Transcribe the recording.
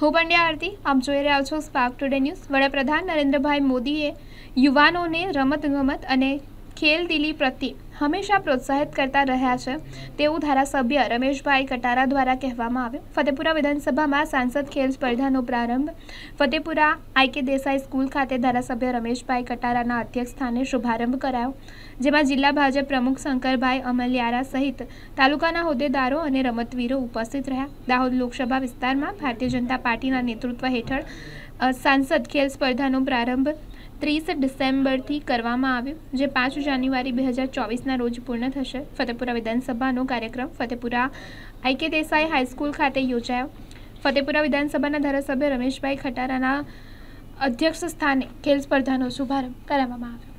હું પંડ્યા આરતી આપ જોઈ રહ્યા છો સ્પાર્ક ટુડે ન્યૂઝ વડાપ્રધાન નરેન્દ્રભાઈ મોદીએ યુવાનોને રમત ગમત અને ખેલદિલી પ્રત્યે હંમેશા પ્રોત્સાહિત કરતા રહ્યા છે તેવું ધારાસભ્ય રમેશભાઈ કટારા દ્વારા કહેવામાં આવ્યું ફતેપુરા વિધાનસભામાં સાંસદ ખેલ સ્પર્ધાનો પ્રારંભ ફતેપુરા આઈકે દેસાઈ સ્કૂલ ખાતે ધારાસભ્ય રમેશભાઈ કટારાના અધ્યક્ષ સ્થાને શુભારંભ કરાયો જેમાં જિલ્લા ભાજપ પ્રમુખ શંકરભાઈ અમલિયારા સહિત તાલુકાના હોદ્દેદારો અને રમતવીરો ઉપસ્થિત રહ્યા દાહોદ લોકસભા વિસ્તારમાં ભારતીય જનતા પાર્ટીના નેતૃત્વ હેઠળ સાંસદ ખેલ સ્પર્ધાનો પ્રારંભ ત્રીસ ડિસેમ્બરથી કરવામાં આવ્યું જે પાંચ જાન્યુઆરી બે હજાર ચોવીસના રોજ પૂર્ણ થશે ફતેપુરા વિધાનસભાનો કાર્યક્રમ ફતેપુરા આઈકે દેસાઈ હાઈસ્કૂલ ખાતે યોજાયો ફતેપુરા વિધાનસભાના ધારાસભ્ય રમેશભાઈ ખટારાના અધ્યક્ષ સ્થાને ખેલ સ્પર્ધાનો શુભારંભ કરાવવામાં આવ્યો